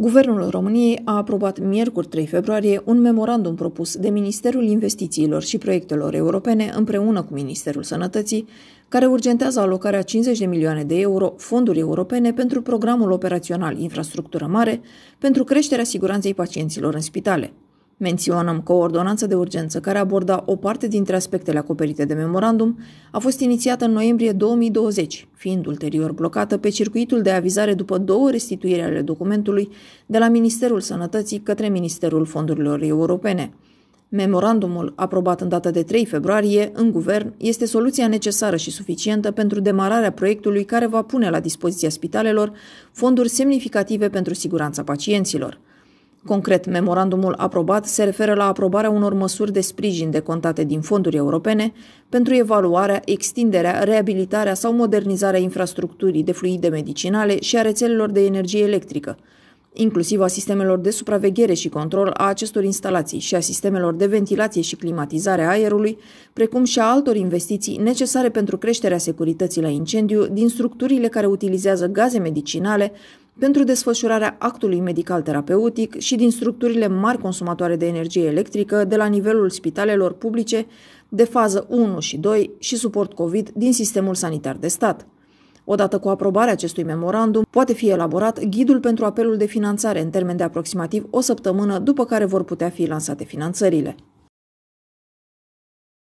Guvernul României a aprobat miercuri 3 februarie un memorandum propus de Ministerul Investițiilor și Proiectelor Europene împreună cu Ministerul Sănătății, care urgentează alocarea 50 de milioane de euro fonduri europene pentru programul operațional Infrastructură Mare pentru creșterea siguranței pacienților în spitale. Menționăm că o ordonanță de urgență care aborda o parte dintre aspectele acoperite de memorandum a fost inițiată în noiembrie 2020, fiind ulterior blocată pe circuitul de avizare după două restituiri ale documentului de la Ministerul Sănătății către Ministerul Fondurilor Europene. Memorandumul, aprobat în data de 3 februarie în guvern, este soluția necesară și suficientă pentru demararea proiectului care va pune la dispoziția spitalelor fonduri semnificative pentru siguranța pacienților. Concret, memorandumul aprobat se referă la aprobarea unor măsuri de sprijin decontate din fonduri europene pentru evaluarea, extinderea, reabilitarea sau modernizarea infrastructurii de fluide medicinale și a rețelelor de energie electrică, inclusiv a sistemelor de supraveghere și control a acestor instalații și a sistemelor de ventilație și climatizare a aerului, precum și a altor investiții necesare pentru creșterea securității la incendiu din structurile care utilizează gaze medicinale, pentru desfășurarea actului medical terapeutic și din structurile mari consumatoare de energie electrică de la nivelul spitalelor publice de fază 1 și 2 și suport COVID din sistemul sanitar de stat. Odată cu aprobarea acestui memorandum, poate fi elaborat ghidul pentru apelul de finanțare în termen de aproximativ o săptămână, după care vor putea fi lansate finanțările.